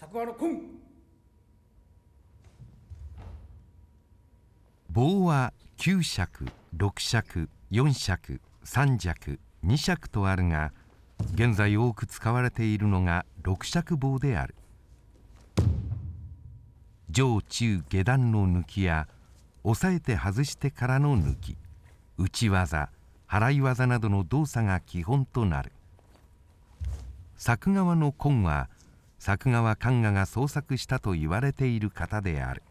作画の根棒は9尺6尺4尺3尺2尺とあるが現在多く使われているのが6尺棒である上中下段の抜きや押さえて外してからの抜き内技払い技などの動作が基本となる作側の根は作川官賀が創作したと言われている方である。